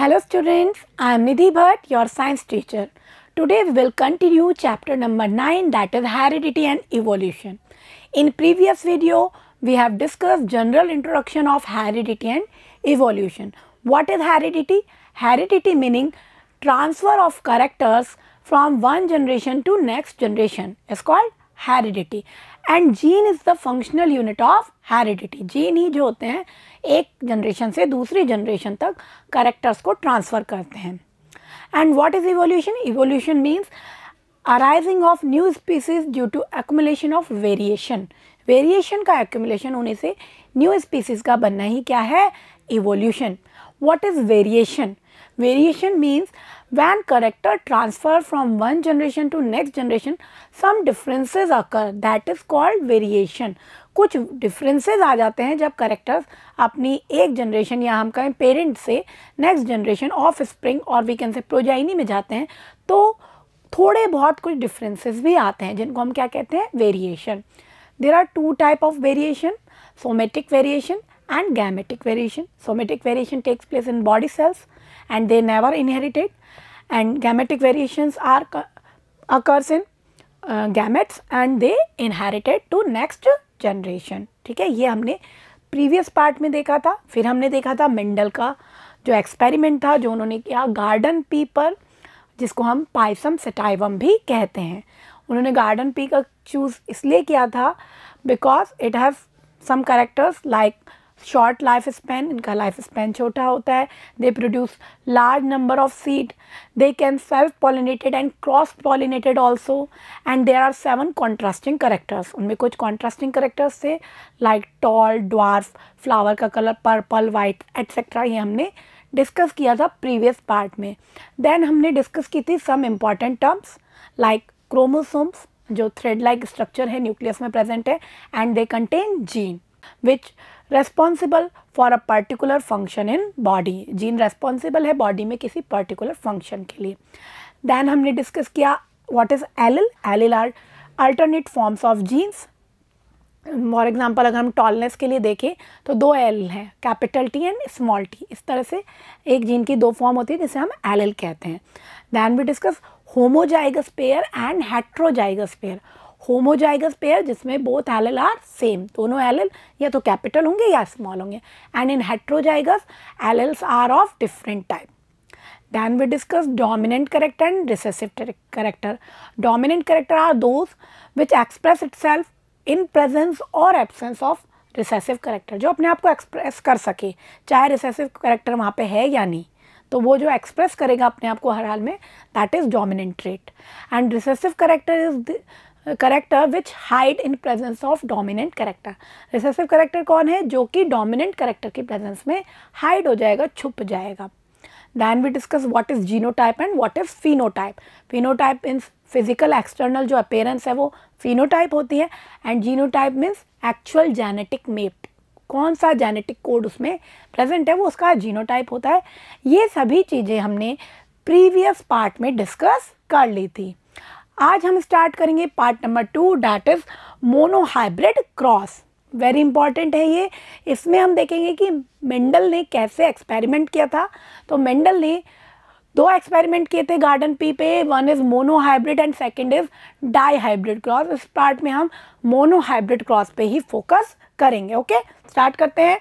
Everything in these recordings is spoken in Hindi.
Hello students, I am Nidhi Bhatt, your science teacher. Today we will continue chapter number 9 that is heredity and evolution. In previous video, we have discussed general introduction of heredity and evolution. What is heredity? Heredity meaning transfer of characters from one generation to next generation is called heredity. And gene is the functional unit of heredity. Gene he jo hote हैं एक जनरेशन से दूसरी जनरेशन तक करेक्टर्स को ट्रांसफ़र करते हैं and what is evolution evolution means arising of new species due to accumulation of variation variation का एक्मुलेशन होने से न्यू स्पीसीज का बनना ही क्या है evolution what is variation variation means when character transfer from one generation to next generation some differences आकर दैट इज कॉल्ड वेरिएशन कुछ डिफरेंसेस आ जाते हैं जब करेक्टर्स अपनी एक जनरेशन या हम कहें पेरेंट से नेक्स्ट जनरेशन ऑफ स्प्रिंग और वी कैन से प्रोजाइनी में जाते हैं तो थोड़े बहुत कुछ डिफरेंसेस भी आते हैं जिनको हम क्या कहते हैं variation there are two type of variation somatic variation and gametic variation somatic variation takes place in body cells and they never inherited and gametic variations are occurs in gametes and they inherited to next generation ठीक है ये हमने प्रीवियस पार्ट में देखा था फिर हमने देखा था मेंडल का जो एक्सपेरिमेंट था जो उन्होंने किया गार्डन पी पर जिसको हम पाइसम सेटाइवम भी कहते हैं उन्होंने गार्डन पी का चूज़ इसलिए किया था because it has some characters like short life span इनका लाइफ स्पैन छोटा होता है they produce large number of seed they can self pollinated and cross pollinated also and there are seven contrasting characters उनमें कुछ कॉन्ट्रास्टिंग करेक्टर्स थे लाइक टॉल ड्वार्फ फ्लावर का कलर पर्पल वाइट एट्सेट्रा ये हमने डिस्कस किया था प्रीवियस पार्ट में देन हमने डिस्कस की थी some important terms like chromosomes जो थ्रेड लाइक स्ट्रक्चर है न्यूक्लियस में प्रेजेंट है and they contain gene which responsible for a particular function in body gene responsible है बॉडी में किसी पर्टिकुलर फंक्शन के लिए देन हमने डिस्कस किया what is allele allele allele are alternate forms of genes for example अगर हम टॉलनेस के लिए देखें तो दो एल हैं capital T and small T इस तरह से एक जीन की दो फॉर्म होती है जिसे हम एल कहते हैं then we discuss homozygous pair and heterozygous pair homozygous pair जिसमें बोथ एल आर सेम दोनों एल या तो कैपिटल होंगे या स्मॉल होंगे and in heterozygous allele are of different type we discuss discuss character and recessive character character character are those which express itself in presence और एबसेंस ऑफ रिसेसिव करेक्टर जो अपने आप को एक्सप्रेस कर सके चाहे रिसेसिव करेक्टर वहाँ पे है या नहीं तो वो जो एक्सप्रेस करेगा अपने आप को हर हाल में that is dominant trait and recessive character is character which hide in presence of dominant character recessive character कौन है जो कि डोमिनेंट करेक्टर की प्रेजेंस में हाइड हो जाएगा छुप जाएगा then we discuss what is genotype and what is phenotype phenotype means physical external जो अपेयरेंस है वो फिनोटाइप होती है and genotype means actual genetic map कौन सा जेनेटिक कोड उसमें प्रेजेंट है वो उसका जीनोटाइप होता है ये सभी चीज़ें हमने प्रीवियस पार्ट में डिस्कस कर ली थी आज हम स्टार्ट करेंगे part number two that is monohybrid cross very important है ये इसमें हम देखेंगे कि मेंडल ने कैसे एक्सपेरिमेंट किया था तो मेंडल ने दो एक्सपेरिमेंट किए थे गार्डन पी पे one is monohybrid and second is dihybrid cross इस पार्ट में हम मोनोहाइब्रिड क्रॉस पे ही फोकस करेंगे ओके okay? स्टार्ट करते हैं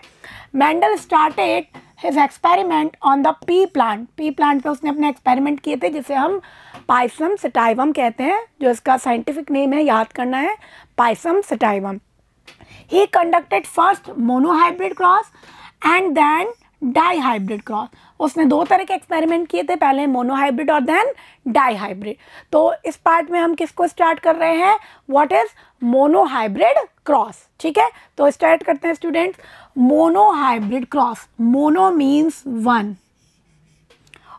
Mendel started his experiment on the pea plant pea plant पे उसने अपने एक्सपेरिमेंट किए थे जिसे हम पाइसम सटाइवम कहते हैं जो इसका साइंटिफिक नेम है याद करना है Pisum sativum he conducted first monohybrid cross and then dihybrid cross उसने दो तरह के एक्सपेरिमेंट किए थे पहले मोनोहाइब्रिड और देन डाई हाइब्रिड तो इस पार्ट में हम किसको स्टार्ट कर रहे हैं व्हाट इज मोनोहाइब्रिड क्रॉस ठीक है तो स्टार्ट करते हैं students monohybrid cross mono means one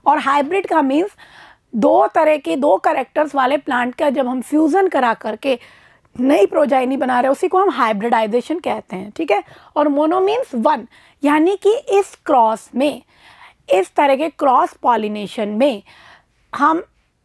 और हाइब्रिड का मीन्स दो तरह के दो करेक्टर्स वाले प्लांट का जब हम फ्यूज़न करा करके नई प्रोजाइनी बना रहे उसी को हम हाइब्रिडाइजेशन कहते हैं ठीक है और मोनो मीन्स वन यानी कि इस क्रॉस में इस तरह के क्रॉस पॉलिनेशन में हम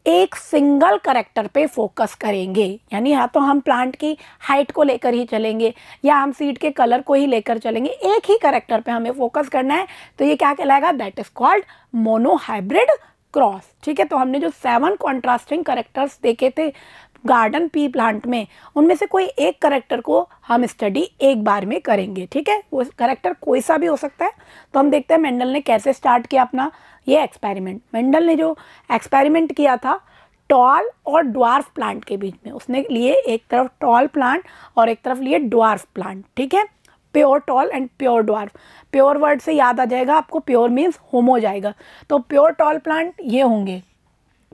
एक सिंगल करेक्टर पे फोकस करेंगे यानी या तो हम प्लांट की हाइट को लेकर ही चलेंगे या हम सीड के कलर को ही लेकर चलेंगे एक ही करेक्टर पे हमें फोकस करना है तो ये क्या कहलाएगा that is called monohybrid cross ठीक है तो हमने जो सेवन कॉन्ट्रास्टिंग करेक्टर्स देखे थे गार्डन पी प्लांट में उनमें से कोई एक करेक्टर को हम स्टडी एक बार में करेंगे ठीक है वो करेक्टर कोई सा भी हो सकता है तो हम देखते हैं मेंडल ने कैसे स्टार्ट किया अपना ये एक्सपेरिमेंट मेंडल ने जो एक्सपेरिमेंट किया था टॉल और ड्वार्फ प्लांट के बीच में उसने लिए एक तरफ टॉल प्लांट और एक तरफ लिए ड्वार्फ प्लांट ठीक है pure tall and pure dwarf pure word से याद आ जाएगा आपको प्योर मीन्स होमो जाएगा तो प्योर टॉल प्लांट ये होंगे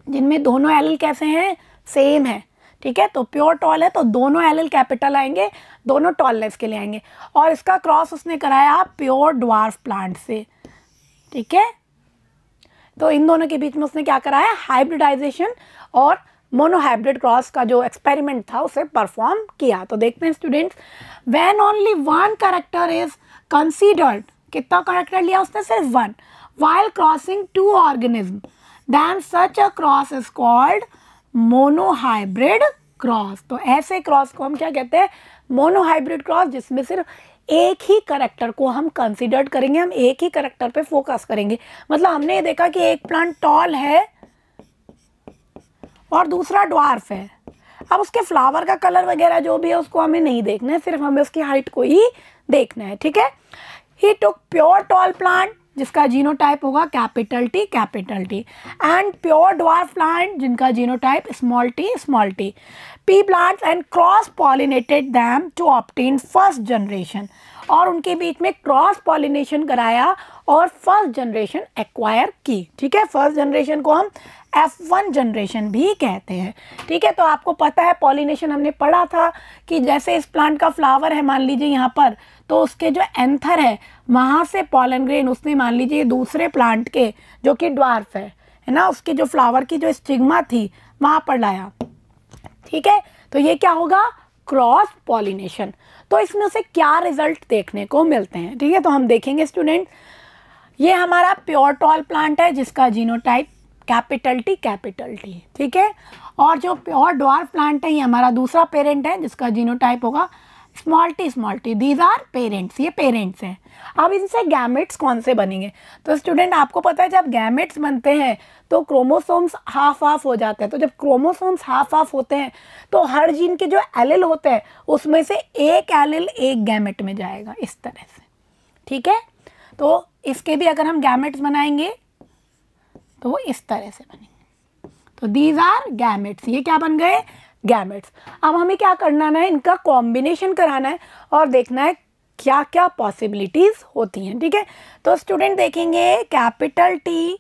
जिनमें दोनों एल कैसे हैं सेम है ठीक है तो प्योर टॉल है तो दोनों एल कैपिटल आएंगे दोनों टॉलनेस के लिए आएंगे और इसका क्रॉस उसने कराया प्योर ड्वार्फ प्लांट से ठीक है तो इन दोनों के बीच में उसने क्या कराया हाइब्रिडाइजेशन और मोनोहाइब्रिड क्रॉस का जो एक्सपेरिमेंट था उसे परफॉर्म किया तो देखते हैं students when only one character is considered कितना करेक्टर लिया उसने सिर्फ one while crossing two organism such a cross is called monohybrid cross तो ऐसे क्रॉस को हम क्या कहते हैं मोनोहाइब्रिड क्रॉस जिसमें सिर्फ एक ही करेक्टर को हम कंसिडर करेंगे हम एक ही करेक्टर पे फोकस करेंगे मतलब हमने ये देखा कि एक प्लांट टॉल है और दूसरा ड्वार्फ है अब उसके फ्लावर का कलर वगैरह जो भी है उसको हमें नहीं देखना है सिर्फ हमें उसकी हाइट को ही देखना है ठीक है he took pure tall plant जिसका जीनोटाइप होगा capital T capital T and pure dwarf plant जिनका genotype small T small T pea plants and cross pollinated them to obtain first generation और उनके बीच में क्रॉस पॉलिनेशन कराया और फर्स्ट जनरेशन एक्वायर की ठीक है फर्स्ट जनरेशन को हम एफ वन जनरेशन भी कहते हैं ठीक है तो आपको पता है पॉलिनेशन हमने पढ़ा था कि जैसे इस प्लांट का फ्लावर है मान लीजिए यहाँ पर तो उसके जो एंथर है वहाँ से पॉलन ग्रेन उसने मान लीजिए दूसरे प्लांट के जो कि ड्वार्फ है है ना उसके जो फ्लावर की जो स्टिग्मा थी वहाँ पर लाया ठीक है तो ये क्या होगा क्रॉस पॉलिनेशन तो इसमें उसे क्या रिजल्ट देखने को मिलते हैं ठीक है तो हम देखेंगे स्टूडेंट ये हमारा प्योर टॉल प्लांट है जिसका genotype capital T capital T ठीक है और जो प्योर ड्वार प्लांट है ये हमारा दूसरा पेरेंट है जिसका जीनोटाइप होगा small T small T these are parents ये पेरेंट्स हैं अब इनसे गैमेट्स कौन से बनेंगे तो स्टूडेंट आपको पता है जब गैमेट्स बनते हैं तो क्रोमोसोम्स हाफ ऑफ हो जाते हैं तो जब क्रोमोसोम्स हाफ ऑफ होते हैं तो हर जीन के जो एलिल होते हैं उसमें से एक एलिल एक गैमेट में जाएगा इस तरह से ठीक है तो इसके भी अगर हम गैमेट्स बनाएंगे तो वो इस तरह से बनेंगे तो दीज आर गैमेट्स ये क्या बन गए गैमेट्स अब हमें क्या करना है इनका कॉम्बिनेशन कराना है और देखना है क्या क्या पॉसिबिलिटीज़ होती हैं ठीक है तो स्टूडेंट देखेंगे कैपिटल टी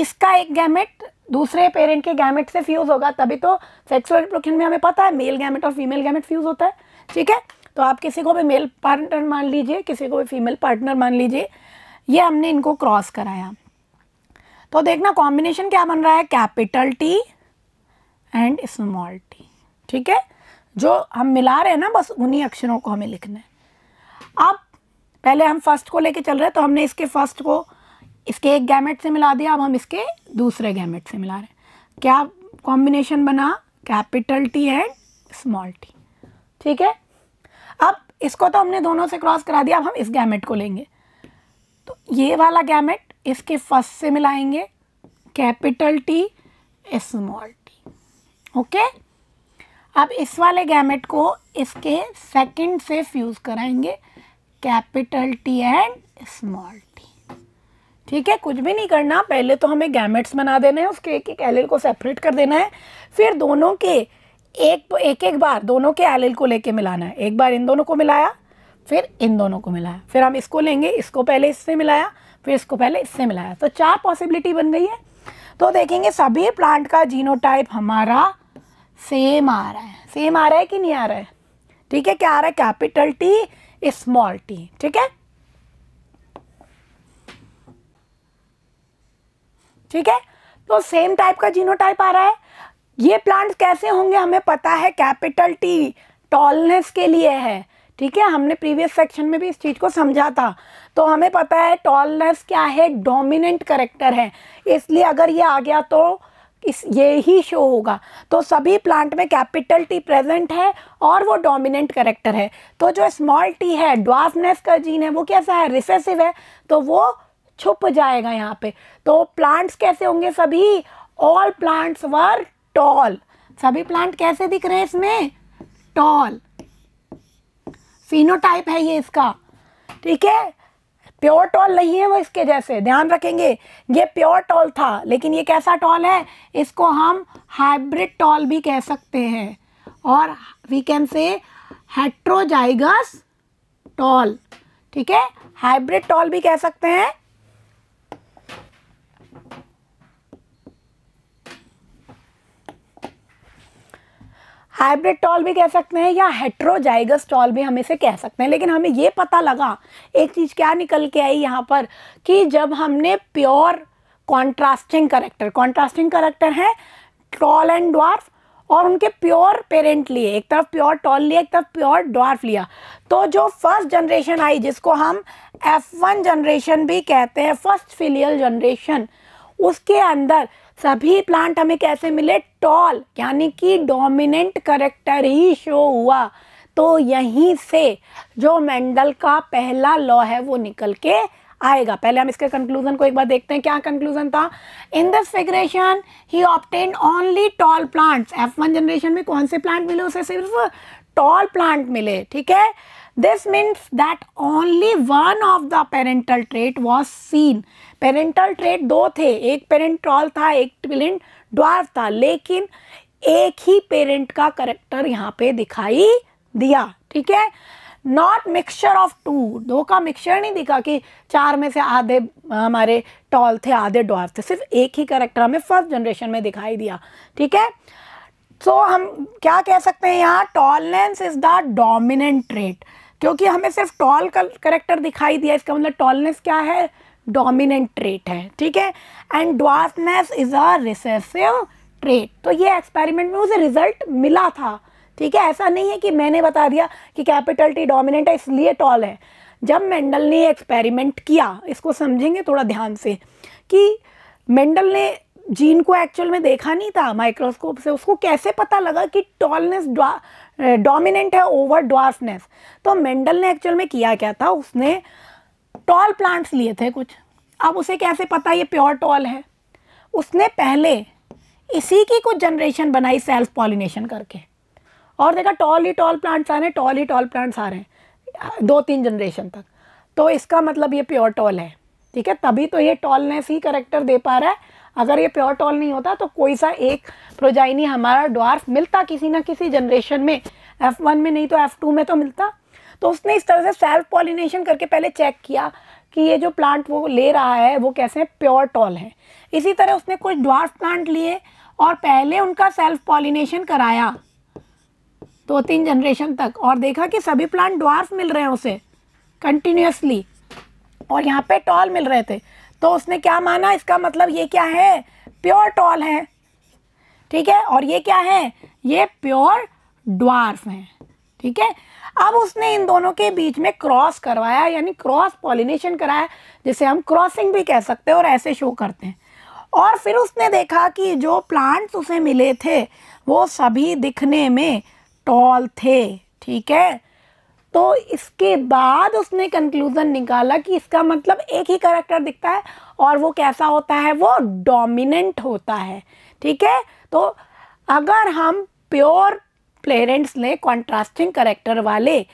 इसका एक गैमेट दूसरे पेरेंट के गैमेट से फ्यूज़ होगा तभी तो सेक्सुअल रिप्रोडक्शन में हमें पता है मेल गैमेट और फीमेल गैमेट फ्यूज़ होता है ठीक है तो आप किसी को भी मेल पार्टनर मान लीजिए किसी को भी फीमेल पार्टनर मान लीजिए ये हमने इनको क्रॉस कराया तो देखना कॉम्बिनेशन क्या बन रहा है कैपिटल टी एंड स्मॉल ठीक है जो हम मिला रहे हैं ना बस उन्हीं अक्षरों को हमें लिखना है अब पहले हम फर्स्ट को लेके चल रहे हैं तो हमने इसके फर्स्ट को इसके एक गैमेट से मिला दिया अब हम इसके दूसरे गैमेट से मिला रहे हैं क्या कॉम्बिनेशन बना capital T and small T ठीक है अब इसको तो हमने दोनों से क्रॉस करा दिया अब हम इस गैमेट को लेंगे तो ये वाला गैमेट इसके फर्स्ट से मिलाएंगे capital T small T okay अब इस वाले गैमेट को इसके सेकंड से फ्यूज़ कराएंगे capital T and small T ठीक है कुछ भी नहीं करना पहले तो हमें गैमेट्स बना देने हैं उसके एक एक एलिल को सेपरेट कर देना है फिर दोनों के एक एक एक बार दोनों के एलिल को लेके मिलाना है एक बार इन दोनों को मिलाया फिर इन दोनों को मिलाया फिर हम इसको लेंगे इसको पहले इससे मिलाया फिर इसको पहले इससे मिलाया तो चार पॉसिबिलिटी बन गई है तो देखेंगे सभी प्लांट का जीनोटाइप हमारा सेम आ रहा है सेम आ रहा है कि नहीं आ रहा है ठीक है क्या आ रहा है कैपिटल टी स्मॉल टी ठीक है ठीक है तो सेम टाइप का जीनोटाइप आ रहा है ये प्लांट कैसे होंगे हमें पता है कैपिटल टी टॉलनेस के लिए है ठीक है हमने प्रीवियस सेक्शन में भी इस चीज़ को समझा था तो हमें पता है टॉलनेस क्या है डोमिनेंट करेक्टर है इसलिए अगर ये आ गया तो इस ये ही शो होगा तो सभी प्लांट में कैपिटल टी प्रेजेंट है और वो डोमिनेंट करेक्टर है तो जो स्मॉल टी है डॉफनेस का जीन है वो कैसा है रिसेसिव है तो वो छुप जाएगा यहाँ पे तो प्लांट्स कैसे होंगे सभी ऑल प्लांट्स वर टॉल सभी प्लांट कैसे दिख रहे हैं इसमें टॉल फिनोटाइप है ये इसका ठीक है प्योर टॉल नहीं है वो इसके जैसे ध्यान रखेंगे ये प्योर टॉल था लेकिन ये कैसा टॉल है इसको हम हाइब्रिड टॉल भी कह सकते हैं और we can say heterozygous tall ठीक है हाइब्रिड टॉल भी कह सकते हैं हाइब्रिड टॉल भी कह सकते हैं या हेट्रोजाइगस टॉल भी हम इसे कह सकते हैं लेकिन हमें ये पता लगा एक चीज़ क्या निकल के आई यहाँ पर कि जब हमने pure contrasting character contrasting character है टॉल एंड ड्वार्फ और उनके प्योर पेरेंट लिए एक तरफ प्योर टॉल लिया एक तरफ प्योर ड्वार्फ लिया तो जो फर्स्ट जनरेशन आई जिसको हम एफ वन जनरेशन भी कहते हैं फर्स्ट फिलियल जनरेशन उसके अंदर सभी प्लांट हमें कैसे मिले टॉल यानी कि डोमिनेंट करेक्टर ही शो हुआ तो यहीं से जो मेंडल का पहला लॉ है वो निकल के आएगा पहले हम इसके कंक्लूजन को एक बार देखते हैं क्या कंक्लूजन था in this figuration he obtain only tall plants F one generation में कौन से प्लांट मिले उसे सिर्फ टॉल प्लांट मिले ठीक है This means that only one of the parental trait was seen. Parental trait दो थे एक पेरेंट टॉल था एक पेरेंट ड्वार्फ था लेकिन एक ही पेरेंट का करेक्टर यहाँ पे दिखाई दिया ठीक है नॉट मिक्सचर ऑफ टू दो का मिक्सचर नहीं दिखा कि चार में से आधे हमारे टॉल थे आधे ड्वार्फ थे सिर्फ एक ही करेक्टर हमें फर्स्ट जनरेशन में दिखाई दिया ठीक है सो so, हम क्या कह सकते हैं यहाँ tallness is the dominant trait क्योंकि हमें सिर्फ टॉल का करेक्टर दिखाई दिया इसका मतलब टॉलनेस क्या है डोमिनेंट ट्रेट है ठीक है and dwarfness is a recessive trait तो ये एक्सपेरिमेंट में उसे रिजल्ट मिला था ठीक है ऐसा नहीं है कि मैंने बता दिया कि कैपिटल टी डोमिनेंट है इसलिए टॉल है जब मेंडल ने एक्सपेरिमेंट किया इसको समझेंगे थोड़ा ध्यान से कि मेंडल ने जीन को एक्चुअल में देखा नहीं था माइक्रोस्कोप से उसको कैसे पता लगा कि टॉलनेस डोमिनेंट है ओवर ड्वार्फनेस तो मेंडल ने एक्चुअल में किया क्या था उसने टॉल प्लांट्स लिए थे कुछ अब उसे कैसे पता ये प्योर टॉल है उसने पहले इसी की कुछ जनरेशन बनाई सेल्फ पॉलिनेशन करके और देखा टॉल ही टॉल प्लांट्स आ रहे हैं टॉल ही टॉल प्लांट्स आ रहे हैं दो तीन जनरेशन तक तो इसका मतलब ये प्योर टॉल है ठीक है तभी तो ये टॉलनेस ही करेक्टर दे पा रहा है अगर ये प्योर टॉल नहीं होता तो कोई सा एक प्रोजाइनी हमारा ड्वार्फ मिलता किसी ना किसी जनरेशन में एफ़ वन में नहीं तो एफ़ टू में तो मिलता तो उसने इस तरह से सेल्फ पॉलिनेशन करके पहले चेक किया कि ये जो प्लांट वो ले रहा है वो कैसे प्योर टॉल है इसी तरह उसने कुछ ड्वार्फ प्लांट लिए और पहले उनका सेल्फ पॉलिनेशन कराया दो तीन जनरेशन तक और देखा कि सभी प्लांट ड्वार्फ मिल रहे हैं उसे कंटिन्यूसली और यहाँ पे टॉल मिल रहे थे तो उसने क्या माना इसका मतलब ये क्या है प्योर टॉल है ठीक है और ये क्या है ये प्योर ड्वार्फ है ठीक है अब उसने इन दोनों के बीच में क्रॉस करवाया यानी क्रॉस पॉलिनेशन कराया जिसे हम क्रॉसिंग भी कह सकते हैं और ऐसे शो करते हैं और फिर उसने देखा कि जो प्लांट्स उसे मिले थे वो सभी दिखने में टॉल थे ठीक है तो इसके बाद उसने कंक्लूज़न निकाला कि इसका मतलब एक ही करेक्टर दिखता है और वो कैसा होता है वो डोमिनेंट होता है ठीक है तो अगर हम प्योर पेरेंट्स लें कॉन्ट्रास्टिंग करेक्टर वाले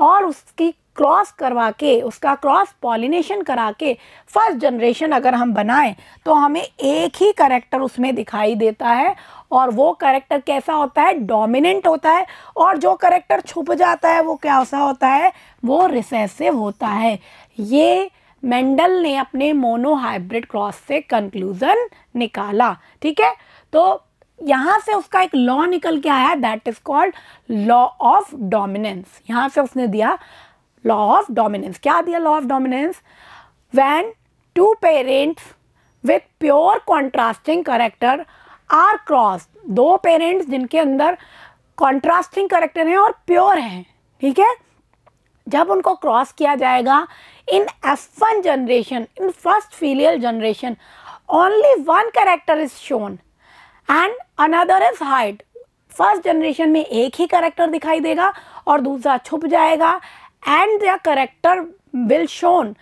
और उसकी क्रॉस करवा के उसका क्रॉस पॉलिनेशन करा के फर्स्ट जनरेशन अगर हम बनाएं तो हमें एक ही करेक्टर उसमें दिखाई देता है और वो करेक्टर कैसा होता है डोमिनेंट होता है और जो करेक्टर छुप जाता है वो कैसा होता है वो रिसेसिव होता है ये मेंडल ने अपने मोनोहाइब्रिड क्रॉस से कंक्लूज़न निकाला ठीक है तो यहाँ से उसका एक लॉ निकल के आया that is called law of dominance यहाँ से उसने दिया लॉ ऑफ डोमिनेंस क्या दिया law of dominance when two parents with pure contrasting character are cross दो पेरेंट्स जिनके अंदर कॉन्ट्रास्टिंग करेक्टर हैं और प्योर हैं ठीक है जब उनको क्रॉस किया जाएगा in F one generation in first filial generation only one character is shown and another is hide first generation में एक ही करेक्टर दिखाई देगा और दूसरा छुप जाएगा and the character will shown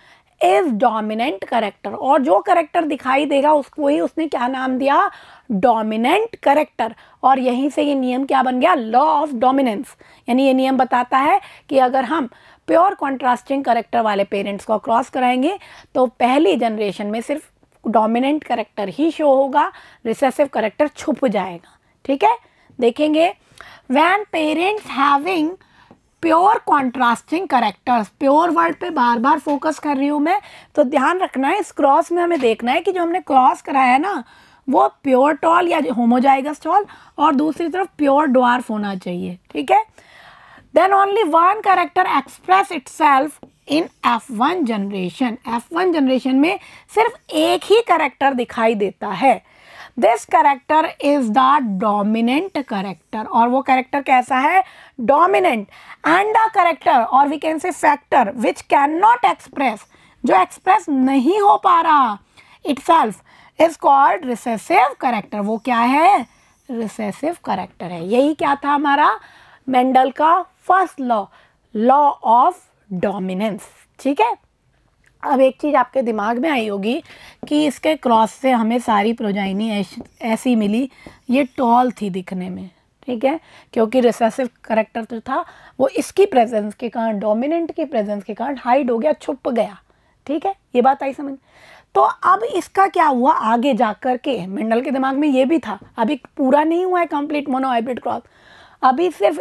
is dominant character और जो करेक्टर दिखाई देगा उसको ही उसने क्या नाम दिया डोमिनेंट करेक्टर और यहीं से ये नियम क्या बन गया लॉ ऑफ डोमिनेंस यानी ये नियम बताता है कि अगर हम प्योर कॉन्ट्रास्टिंग करेक्टर वाले पेरेंट्स को क्रॉस कराएंगे तो पहली जनरेशन में सिर्फ डोमिनेंट करेक्टर ही शो होगा रिसेसिव करेक्टर छुप जाएगा ठीक है देखेंगे when parents having pure contrasting characters pure word पे बार बार फोकस कर रही हूँ मैं तो ध्यान रखना है इस क्रॉस में हमें देखना है कि जो हमने क्रॉस कराया है ना वो प्योर टॉल या होमोजाइगस टॉल और दूसरी तरफ प्योर डॉर्फ होना चाहिए ठीक है then only one character express itself in F one generation F one generation में सिर्फ एक ही करेक्टर दिखाई देता है this character is the dominant character और वो करेक्टर कैसा है डोमिनेंट एंड अ करेक्टर और we can say factor which can not express जो एक्सप्रेस नहीं हो पा रहा it itself is called recessive character वो क्या है रिसेसिव करेक्टर है यही क्या था हमारा मेंडल का first law law of dominance ठीक है अब एक चीज़ आपके दिमाग में आई होगी कि इसके क्रॉस से हमें सारी प्रोजाइनी ऐसी मिली ये टॉल थी दिखने में ठीक है क्योंकि रिसेसिव करेक्टर जो था वो इसकी प्रेजेंस के कारण डोमिनेंट की प्रेजेंस के कारण हाइड हो गया छुप गया ठीक है ये बात आई समझ तो अब इसका क्या हुआ आगे जा कर के मंडल के दिमाग में ये भी था अभी पूरा नहीं हुआ है कंप्लीट मोनोहाइब्रिड क्रॉस अभी सिर्फ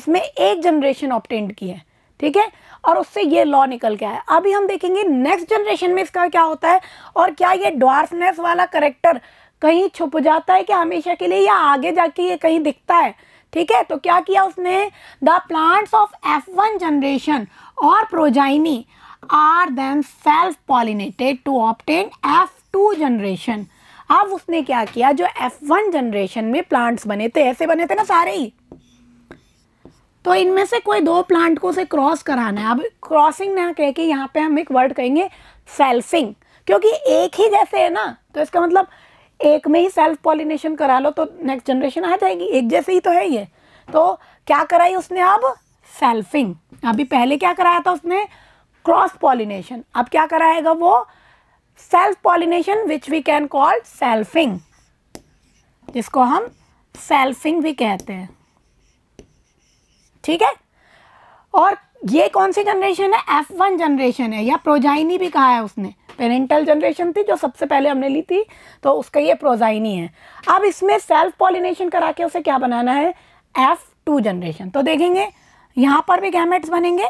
इसमें एक जनरेशन ऑप्टेंट की है ठीक है और उससे ये लॉ निकल के आया अभी हम देखेंगे नेक्स्ट जनरेशन में इसका क्या होता है और क्या ये डॉर्फनेस वाला करेक्टर कहीं छुप जाता है कि हमेशा के लिए या आगे जाके ये कहीं दिखता है ठीक है तो क्या किया उसने the plants of F one generation और progeny are then self pollinated to obtain F two generation अब उसने क्या किया जो एफ वन जनरेशन में प्लांट्स बने थे ऐसे बने थे ना सारे ही तो इनमें से कोई दो प्लांट को उसे क्रॉस कराना है अब क्रॉसिंग ना कह के यहाँ पे हम एक वर्ड कहेंगे सेल्फिंग क्योंकि एक ही जैसे है ना तो इसका मतलब एक में ही सेल्फ पॉलिनेशन करा लो तो नेक्स्ट जनरेशन आ जाएगी एक जैसे ही तो है ये तो क्या कराई उसने अब सेल्फिंग अभी पहले क्या कराया था उसने क्रॉस पॉलिनेशन अब क्या कराएगा वो self pollination which we can call selfing जिसको हम सेल्फिंग भी कहते हैं ठीक है और ये कौन सी जनरेशन है एफ वन जनरेशन है या प्रोजाइनी भी कहा है उसने पेरेंटल जनरेशन थी जो सबसे पहले हमने ली थी तो उसका ये प्रोजाइनी है अब इसमें सेल्फ पॉलिनेशन करा के उसे क्या बनाना है एफ टू जनरेशन तो देखेंगे यहां पर भी गैमेट्स बनेंगे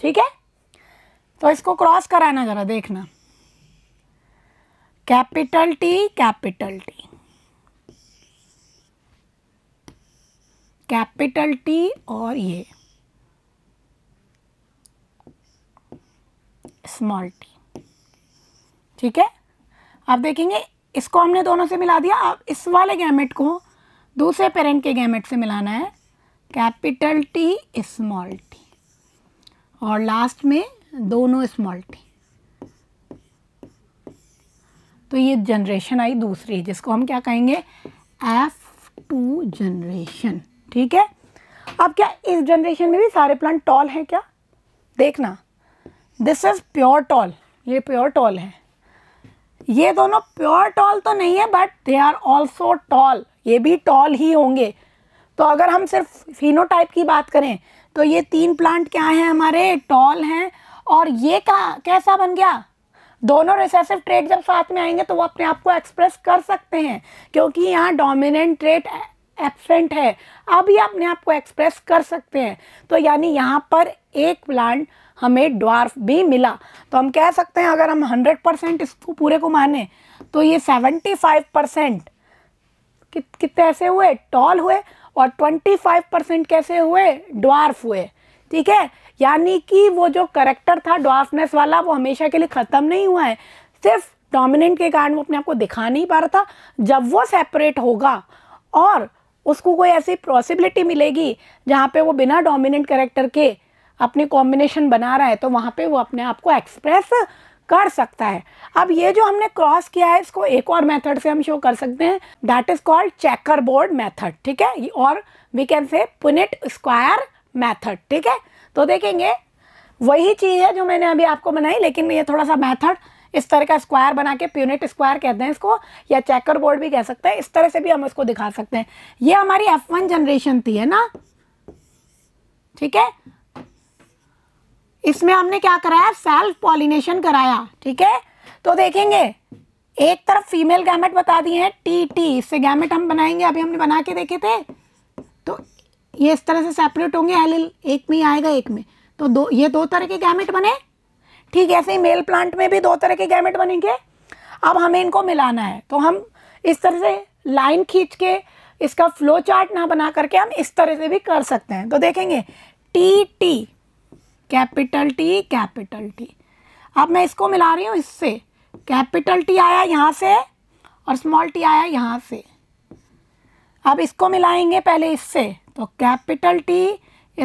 ठीक है तो इसको क्रॉस कराना जरा देखना capital T capital T capital T और ये स्मॉल टी ठीक है अब देखेंगे इसको हमने दोनों से मिला दिया अब इस वाले गैमेट को दूसरे पेरेंट के गैमेट से मिलाना है कैपिटल टी स्मॉल टी और लास्ट में दोनों स्मॉल टी तो ये जनरेशन आई दूसरी जिसको हम क्या कहेंगे एफ टू जनरेशन ठीक है अब क्या इस जनरेशन में भी सारे प्लांट टॉल हैं क्या देखना दिस इज़ प्योर टॉल ये प्योर टॉल है ये दोनों प्योर टॉल तो नहीं है but they are also tall ये भी टॉल ही होंगे तो अगर हम सिर्फ फिनो की बात करें तो ये तीन प्लांट क्या हैं हमारे टॉल हैं और ये का कैसा बन गया दोनों रिसेसिव ट्रेट जब साथ में आएंगे तो वो अपने आप को एक्सप्रेस कर सकते हैं क्योंकि यहाँ डोमिनेंट ट्रेट एबसेंट है अभी अपने आप को एक्सप्रेस कर सकते हैं तो यानी यहाँ पर एक प्लांट हमें ड्वार्फ भी मिला तो हम कह सकते हैं अगर हम 100 परसेंट इसको पूरे को माने तो ये 75 परसेंट कितने ऐसे हुए टॉल हुए और 25 परसेंट कैसे हुए ड्वार्फ हुए ठीक है यानी कि वो जो करेक्टर था डॉफनेस वाला वो हमेशा के लिए ख़त्म नहीं हुआ है सिर्फ डोमिनेंट के कारण वो अपने आप को दिखा नहीं पा रहा था जब वो सेपरेट होगा और उसको कोई ऐसी पॉसिबिलिटी मिलेगी जहाँ पे वो बिना डोमिनेंट करेक्टर के अपने कॉम्बिनेशन बना रहा है तो वहाँ पे वो अपने आप को एक्सप्रेस कर सकता है अब ये जो हमने क्रॉस किया है इसको एक और मेथड से हम शो कर सकते हैं that is called checker board method ठीक है और we can say Punnett square method ठीक है तो देखेंगे वही चीज़ है जो मैंने अभी आपको बनाई लेकिन ये थोड़ा सा मैथड इस तरह का स्क्वायर बना के प्यूनिट स्क्वायर कहते हैं इसको या चेकर बोर्ड भी कह सकते हैं इस तरह से भी हम इसको दिखा सकते हैं ये हमारी एफ वन जनरेशन थी है ना ठीक है इसमें हमने क्या कराया सेल्फ पॉलिनेशन कराया ठीक है तो देखेंगे एक तरफ फीमेल गैमेट बता दिए हैं टी टी इससे गैमेट हम बनाएंगे अभी हमने बना के देखे थे तो ये इस तरह से सेपरेट होंगे एलिल एक में आएगा एक में तो दो ये दो तरह के गैमेट बने ठीक ऐसे ही मेल प्लांट में भी दो तरह के गैमेट बनेंगे अब हमें इनको मिलाना है तो हम इस तरह से लाइन खींच के इसका फ्लो चार्ट ना बना करके हम इस तरह से भी कर सकते हैं तो देखेंगे T T capital T capital T अब मैं इसको मिला रही हूँ इससे कैपिटल टी आया यहाँ से और स्मॉल टी आया यहाँ से अब इसको मिलाएंगे पहले इससे तो कैपिटल टी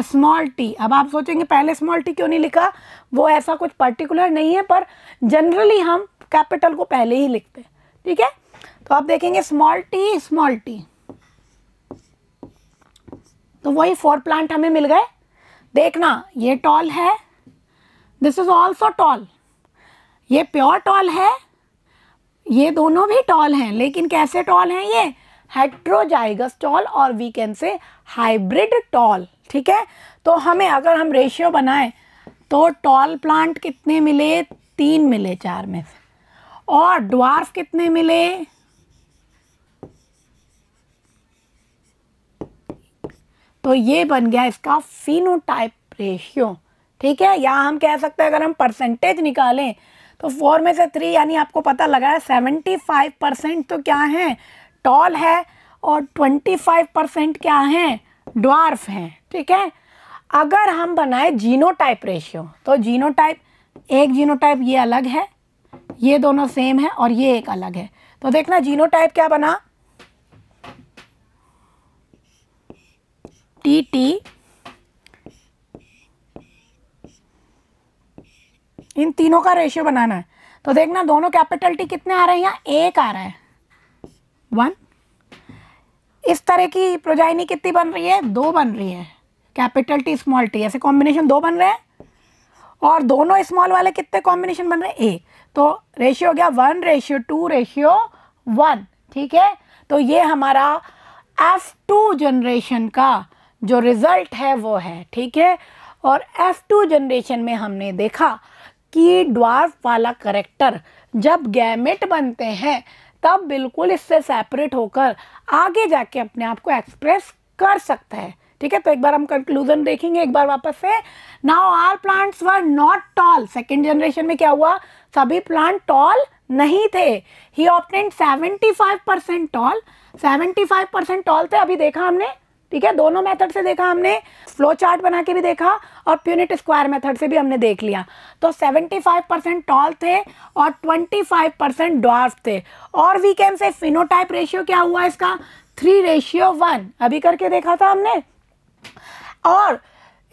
स्मॉल टी अब आप सोचेंगे पहले स्मॉल टी क्यों नहीं लिखा वो ऐसा कुछ पर्टिकुलर नहीं है पर जनरली हम कैपिटल को पहले ही लिखते हैं ठीक है तो आप देखेंगे स्मॉल टी स्मॉल टी तो वही फोर प्लांट हमें मिल गए देखना ये टॉल है दिस इज ऑल्सो टॉल ये प्योर टॉल है ये दोनों भी टॉल हैं लेकिन कैसे टॉल हैं ये हेट्रोजाइगस टॉल और we can say hybrid tall ठीक है तो हमें अगर हम रेशियो बनाएं तो टॉल प्लांट कितने मिले तीन मिले चार में से और ड्वार्फ कितने मिले तो ये बन गया इसका फिनोटाइप रेशियो ठीक है या हम कह सकते हैं अगर हम परसेंटेज निकालें तो फोर में से थ्री यानी आपको पता लगा है सेवेंटी फाइव परसेंट तो क्या है टॉल है और 25 परसेंट क्या हैं ड्वार्फ हैं ठीक है अगर हम बनाए जीनोटाइप रेशियो तो जीनोटाइप एक जीनोटाइप ये अलग है ये दोनों सेम है और ये एक अलग है तो देखना जीनोटाइप क्या बना टी टी इन तीनों का रेशियो बनाना है तो देखना दोनों कैपिटल टी कितने आ रहे हैं यहाँ एक आ रहा है वन इस तरह की प्रोजाइनी कितनी बन रही है दो बन रही है कैपिटल टी स्मॉल टी ऐसे कॉम्बिनेशन दो बन रहे हैं और दोनों स्मॉल वाले कितने कॉम्बिनेशन बन रहे हैं एक तो रेशियो हो गया one ratio two ratio one ठीक है तो ये हमारा एफ टू जनरेशन का जो रिज़ल्ट है वो है ठीक है और एफ टू जनरेशन में हमने देखा कि ड्वार्फ वाला करेक्टर जब गैमेट बनते हैं तब बिल्कुल इससे सेपरेट होकर आगे जाके अपने आप को एक्सप्रेस कर सकता है ठीक है तो एक बार हम कंक्लूजन देखेंगे एक बार वापस से now are plants were not tall second generation में क्या हुआ सभी प्लांट टॉल नहीं थे ही obtained five percent tall five percent tall थे अभी देखा हमने ठीक है दोनों मेथड से देखा हमने फ्लो चार्ट बना के भी देखा और प्यूनिट स्क्वायर मेथड से भी हमने देख लिया तो 75 परसेंट टॉल थे और 25 परसेंट डॉर्फ थे और we can say phenotype ratio क्या हुआ इसका थ्री रेशियो वन अभी करके देखा था हमने और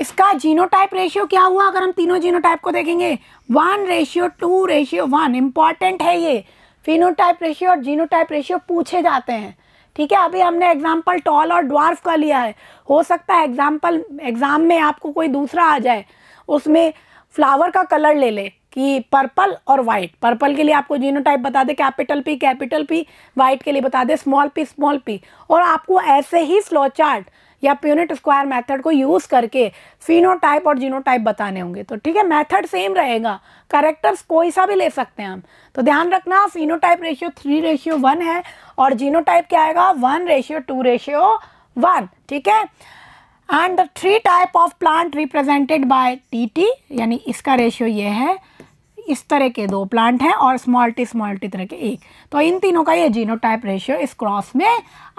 इसका जीनोटाइप रेशियो क्या हुआ अगर हम तीनों जीनोटाइप को देखेंगे one ratio two ratio one important है ये फिनोटाइप रेशियो और जीनोटाइप रेशियो पूछे जाते हैं ठीक है अभी हमने एग्जाम्पल टॉल और ड्वार्फ का लिया है हो सकता है एग्जाम्पल एग्ज़ाम में आपको कोई दूसरा आ जाए उसमें फ्लावर का कलर ले ले कि पर्पल और वाइट पर्पल के लिए आपको जीनोटाइप बता दे capital P capital P white के लिए बता दे स्मॉल पी स्मॉल पी और आपको ऐसे ही फ्लो चार्ट या प्यूनिट स्क्वायर मेथड को यूज़ करके फिनोटाइप और जीनोटाइप बताने होंगे तो ठीक है मेथड सेम रहेगा करेक्टर्स कोई सा भी ले सकते हैं हम तो ध्यान रखना phenotype ratio three ratio one है और जीनोटाइप क्या आएगा one ratio two ratio one ठीक है and three type of plant represented by T यानी इसका रेशियो ये है इस तरह के दो प्लांट हैं और स्मॉल टी स्मॉल टी तरह के एक तो इन तीनों का ये जीनोटाइप रेशियो इस क्रॉस में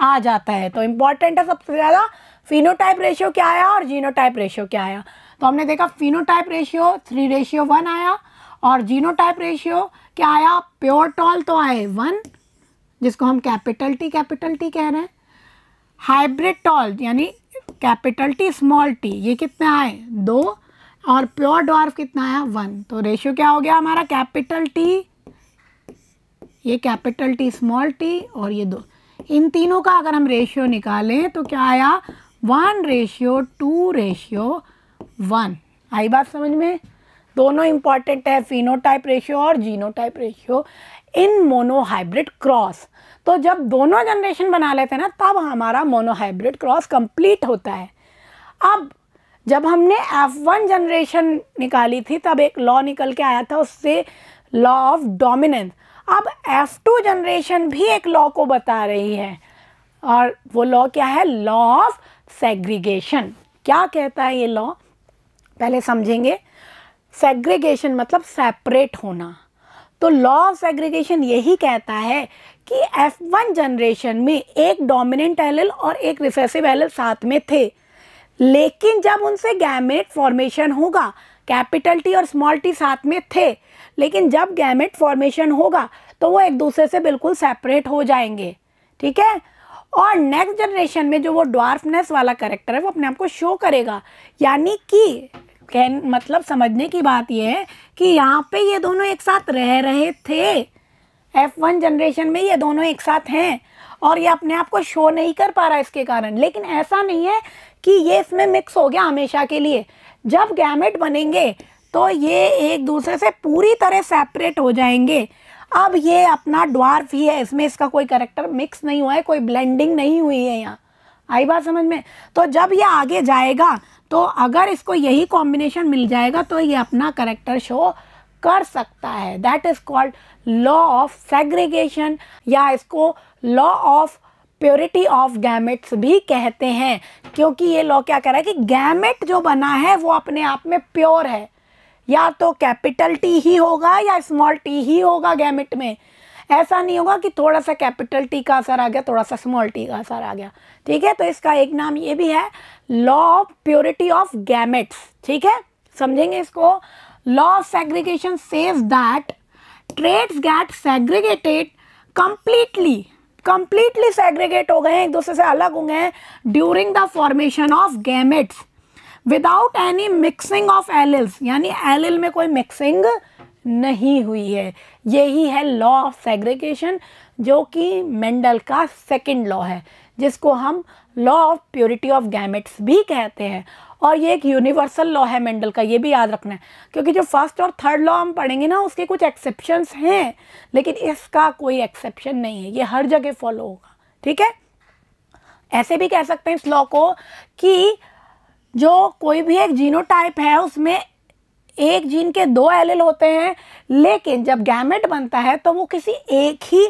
आ जाता है तो इम्पॉर्टेंट है सबसे ज़्यादा फिनोटाइप रेशियो क्या आया और जीनोटाइप रेशियो क्या आया तो हमने देखा phenotype ratio three ratio one आया और जीनोटाइप रेशियो क्या आया प्योर टॉल तो आए वन जिसको हम कैपिटल टी कैपिटल टी कह रहे हैं हाइब्रिड टॉल यानी कैपिटल टी स्मॉल टी ये कितने आए दो और प्योर डॉर्फ कितना आया वन तो रेशियो क्या हो गया हमारा कैपिटल टी ये कैपिटल टी स्मॉल टी और ये दो इन तीनों का अगर हम रेशियो निकालें तो क्या आया one ratio two ratio one आई बात समझ में दोनों इंपॉर्टेंट है फिनोटाइप रेशियो और genotype ratio in monohybrid cross तो जब दोनों जनरेशन बना लेते हैं ना तब हमारा मोनोहाइब्रिड क्रॉस कंप्लीट होता है अब जब हमने एफ वन जनरेशन निकाली थी तब एक लॉ निकल के आया था उससे लॉ ऑफ डोमिनेंस अब एफ टू जनरेशन भी एक लॉ को बता रही है और वो लॉ क्या है लॉ ऑफ सेग्रीगेशन क्या कहता है ये लॉ पहले समझेंगे सेग्रीगेशन मतलब सेपरेट होना तो लॉ ऑफ सेग्रीगेशन यही कहता है कि F1 जनरेशन में एक डोमिनेंट एल और एक रिसेसिव एल साथ में थे लेकिन जब उनसे गैमेट फॉर्मेशन होगा कैपिटल टी और स्मॉल टी साथ में थे लेकिन जब गैमेट फॉर्मेशन होगा तो वो एक दूसरे से बिल्कुल सेपरेट हो जाएंगे ठीक है और नेक्स्ट जनरेशन में जो वो ड्वार्फनेस वाला करेक्टर है वो अपने आप को शो करेगा यानी कि कहन मतलब समझने की बात यह है कि यहाँ पे ये दोनों एक साथ रह रहे थे एफ वन जनरेशन में ये दोनों एक साथ हैं और ये अपने आप को शो नहीं कर पा रहा इसके कारण लेकिन ऐसा नहीं है कि ये इसमें मिक्स हो गया हमेशा के लिए जब गैमेट बनेंगे तो ये एक दूसरे से पूरी तरह सेपरेट हो जाएंगे अब ये अपना ड्वार्फ ही है इसमें इसका कोई करेक्टर मिक्स नहीं हुआ है कोई ब्लेंडिंग नहीं हुई है यहाँ आई बात समझ में तो जब ये आगे जाएगा तो अगर इसको यही कॉम्बिनेशन मिल जाएगा तो ये अपना करेक्टर शो कर सकता है that is called law of segregation या इसको law of purity of gametes भी कहते हैं क्योंकि ये लॉ क्या कह रहा है कि गैमेट जो बना है वो अपने आप में प्योर है या तो कैपिटल टी ही होगा या स्मॉल टी ही होगा गैमिट में ऐसा नहीं होगा कि थोड़ा सा कैपिटल टी का असर आ गया थोड़ा सा स्मॉल टी का असर आ गया ठीक है तो इसका एक नाम ये भी है law of purity of gametes ठीक है समझेंगे इसको law of segregation says that traits get segregated completely completely segregate हो गए हैं एक दूसरे से अलग हो गए हैं during the formation of gametes without any mixing of alleles यानी एलिल में कोई मिक्सिंग नहीं हुई है यही है लॉ ऑफ सेग्रीगेशन जो कि मेंडल का सेकंड लॉ है जिसको हम law of purity of gametes भी कहते हैं और ये एक यूनिवर्सल लॉ है मेंडल का ये भी याद रखना है क्योंकि जो फर्स्ट और थर्ड लॉ हम पढ़ेंगे ना उसके कुछ एक्सेप्शंस हैं लेकिन इसका कोई एक्सेप्शन नहीं है ये हर जगह फॉलो होगा ठीक है ऐसे भी कह सकते हैं इस लॉ को कि जो कोई भी एक जीनोटाइप है उसमें एक जीन के दो एल होते हैं लेकिन जब गैमेट बनता है तो वो किसी एक ही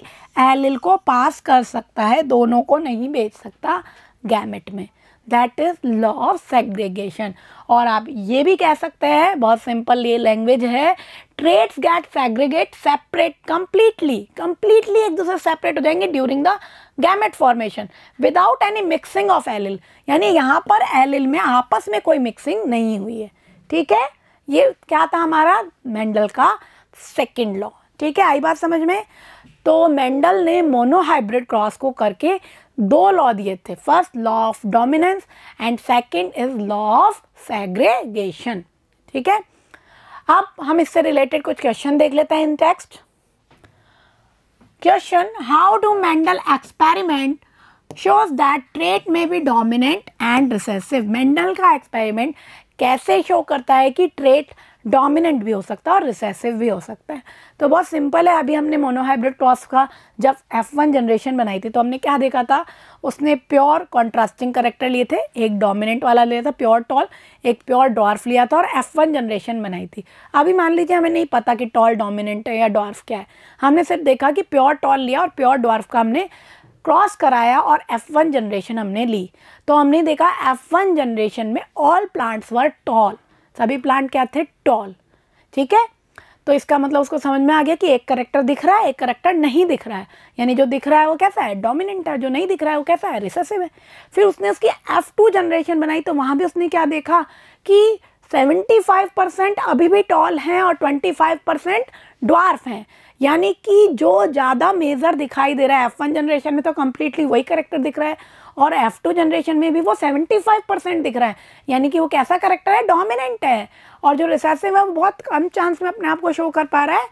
एल को पास कर सकता है दोनों को नहीं बेच सकता गैमेट में that is law of segregation और आप ये भी कह सकते हैं बहुत सिंपल ये लैंग्वेज है traits get segregate separate completely completely एक दूसरे सेपरेट हो जाएंगे during the gamete formation without any mixing of allele यानी यहाँ पर एलिल में आपस में कोई मिक्सिंग नहीं हुई है ठीक है ये क्या था हमारा मेंडल का सेकेंड लॉ ठीक है आई बात समझ में तो मेंडल ने मोनोहाइब्रिड क्रॉस को करके दो लॉ दिए थे first law of dominance and second is law of segregation ठीक है अब हम इससे रिलेटेड कुछ क्वेश्चन देख लेते हैं in text Question How do Mendel experiment shows that trait may be dominant and recessive? Mendel का experiment कैसे show करता है कि trait डोमिनेंट भी हो सकता है और रिसेसिव भी हो सकता है तो बहुत सिंपल है अभी हमने मोनोहाइब्रिड क्रॉस का जब एफ वन जनरेशन बनाई थी तो हमने क्या देखा था उसने प्योर कॉन्ट्रास्टिंग करेक्टर लिए थे एक डोमिनेंट वाला लिया था प्योर टॉल एक प्योर डॉर्फ लिया था और एफ वन जनरेशन बनाई थी अभी मान लीजिए हमें नहीं पता कि टॉल डोमिनेंट है या डॉर्फ क्या है हमने सिर्फ देखा कि प्योर टॉल लिया और प्योर डॉर्फ का हमने क्रॉस कराया और F1 जनरेशन हमने ली तो हमने देखा F1 जनरेशन में ऑल प्लांट्स वर टॉल सभी प्लांट क्या थे टॉल ठीक है तो इसका मतलब उसको समझ में आ गया कि एक करेक्टर दिख रहा है एक करेक्टर नहीं दिख रहा है यानी जो दिख रहा है वो कैसा है डोमिनेंट है जो नहीं दिख रहा है वो कैसा है रिसेसिव है फिर उसने उसकी एफ टू जनरेशन बनाई तो वहाँ भी उसने क्या देखा कि 75 परसेंट अभी भी टॉल हैं और 25 परसेंट ड्वार्फ हैं यानी कि जो ज़्यादा मेजर दिखाई दे रहा है एफ वन जनरेशन में तो कम्प्लीटली वही करेक्टर दिख रहा है और एफ टू जनरेशन में भी वो सेवेंटी फाइव परसेंट दिख रहा है यानी कि वो कैसा करेक्टर है डोमिनेंट है और जो रिसेसिव है वो बहुत कम चांस में अपने आप को शो कर पा रहा है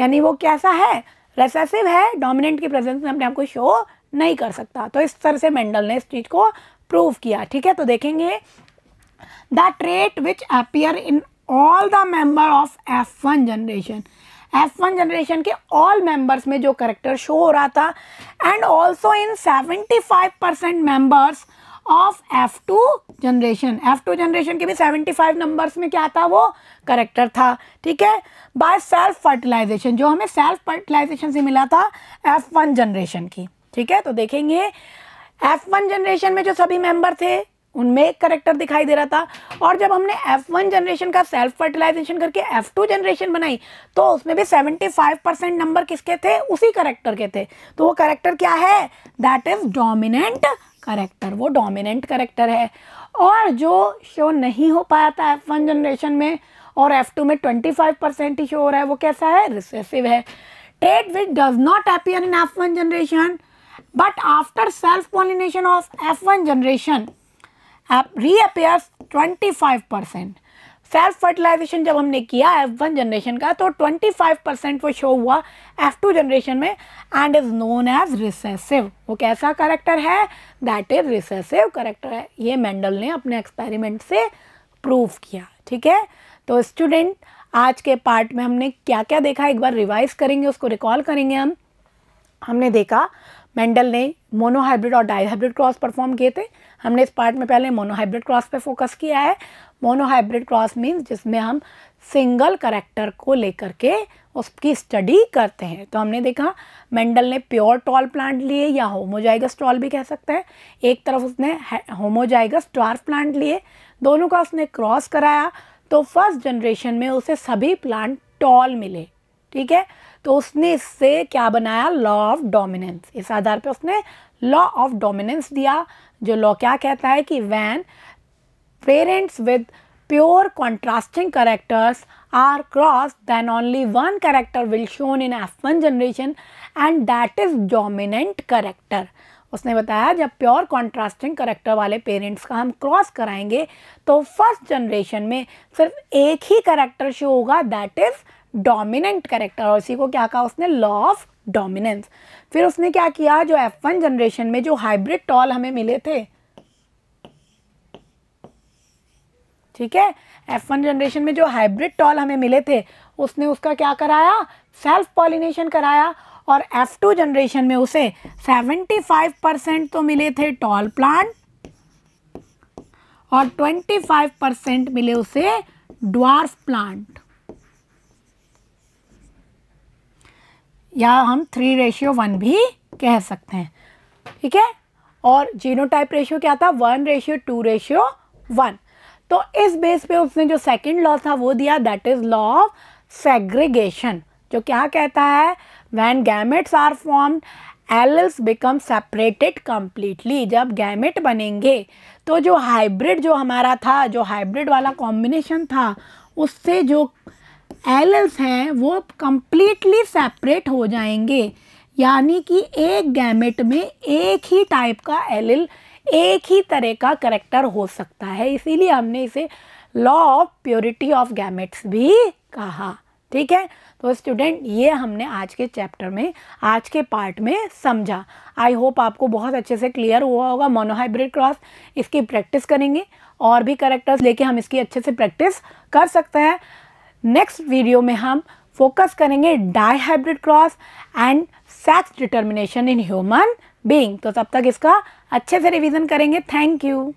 यानी वो कैसा है रिसेसिव है डोमिनेंट की प्रेजेंस में अपने आप को शो नहीं कर सकता तो इस तरह से मेंडल ने इस चीज़ को प्रूव किया ठीक है तो देखेंगे the trait which appear in all the member of F one generation F one generation के ऑल मेंबर्स में जो करेक्टर शो हो रहा था and also in seventy five percent members of F two generation F two generation के भी सेवेंटी फाइव नंबर्स में क्या था वो करेक्टर था ठीक है बाय सेल्फ फर्टिलाइजेशन जो हमें सेल्फ फर्टिलाइजेशन से मिला था एफ वन जनरेशन की ठीक है तो देखेंगे एफ वन जनरेशन में जो सभी मेंबर थे उनमें एक करेक्टर दिखाई दे रहा था और जब हमने F1 जनरेशन का सेल्फ फर्टिलाइजेशन करके F2 जनरेशन बनाई तो उसमें भी 75 परसेंट नंबर किसके थे उसी करेक्टर के थे तो वो करेक्टर क्या है दैट इज डोमिनेंट करेक्टर वो डोमिनेंट करेक्टर है और जो शो नहीं हो पाया था F1 जनरेशन में और F2 में 25 परसेंट ही शो हो रहा है वो कैसा है रिसेसिव है trait which does not appear in F generation but after self pollination of F generation reappears five percent self fertilization जब हमने किया एफ वन जनरेशन का तो ट्वेंटी फाइव परसेंट वो शो हुआ एफ टू जनरेशन में and is known as recessive वो कैसा करेक्टर है दैट इज रिसेसिव करेक्टर है ये मेंडल ने अपने एक्सपेरिमेंट से प्रूव किया ठीक है तो स्टूडेंट आज के पार्ट में हमने क्या क्या देखा एक बार रिवाइज करेंगे उसको रिकॉल करेंगे हम हमने देखा मेंडल ने मोनोहाइब्रिड और डाईहाइब्रिड क्रॉस परफॉर्म किए थे हमने इस पार्ट में पहले मोनोहाइब्रिड क्रॉस पे फोकस किया है मोनोहाइब्रिड क्रॉस मीन्स जिसमें हम सिंगल करेक्टर को लेकर के उसकी स्टडी करते हैं तो हमने देखा मेंडल ने प्योर टॉल प्लांट लिए या होमोजाइगस टॉल भी कह सकते हैं एक तरफ उसने होमोजाइगस ट्वार्फ प्लांट लिए दोनों का उसने क्रॉस कराया तो फर्स्ट जनरेशन में उसे सभी प्लांट टॉल मिले ठीक है तो उसने इससे क्या बनाया लॉ ऑफ डोमिनेंस इस आधार पे उसने लॉ ऑफ डोमिनेंस दिया जो लॉ क्या कहता है कि when parents with pure contrasting characters are cross then only one character will shown in F one generation and that is dominant character उसने बताया जब प्योर कॉन्ट्रास्टिंग करेक्टर वाले पेरेंट्स का हम क्रॉस कराएंगे तो फर्स्ट जनरेशन में सिर्फ एक ही करेक्टर शो होगा दैट इज़ डोमिनेंट करेक्टर और इसी को क्या कहा उसने लॉ ऑफ डोमिनेंस फिर उसने क्या किया जो एफ वन जनरेशन में जो हाइब्रिड टॉल हमें मिले थे ठीक है एफ वन जनरेशन में जो हाइब्रिड टॉल हमें मिले थे उसने उसका क्या कराया सेल्फ पॉलिनेशन कराया और एफ टू जनरेशन में उसे सेवेंटी फाइव परसेंट तो मिले थे टॉल प्लांट और ट्वेंटी फाइव परसेंट मिले उसे ड्वार्फ प्लांट या हम थ्री रेशियो वन भी कह सकते हैं ठीक है और जीनोटाइप रेशियो क्या था one ratio two ratio one तो इस बेस पे उसने जो सेकंड लॉ था वो दिया that is law of segregation जो क्या कहता है when gametes are form alleles become separated completely जब गैमेट बनेंगे तो जो हाइब्रिड जो हमारा था जो हाइब्रिड वाला कॉम्बिनेशन था उससे जो एलल्स हैं वो कम्प्लीटली सेपरेट हो जाएंगे यानी कि एक गैमेट में एक ही टाइप का एल एक ही तरह का करेक्टर हो सकता है इसीलिए हमने इसे law of purity of gametes भी कहा ठीक है तो स्टूडेंट ये हमने आज के चैप्टर में आज के पार्ट में समझा आई होप आपको बहुत अच्छे से क्लियर हुआ होगा मोनोहाइब्रिड क्रॉस इसकी प्रैक्टिस करेंगे और भी करेक्टर्स लेके हम इसकी अच्छे से प्रैक्टिस कर सकते हैं नेक्स्ट वीडियो में हम फोकस करेंगे dihybrid cross and sex determination in human being तो तब तक इसका अच्छे से रिविजन करेंगे थैंक यू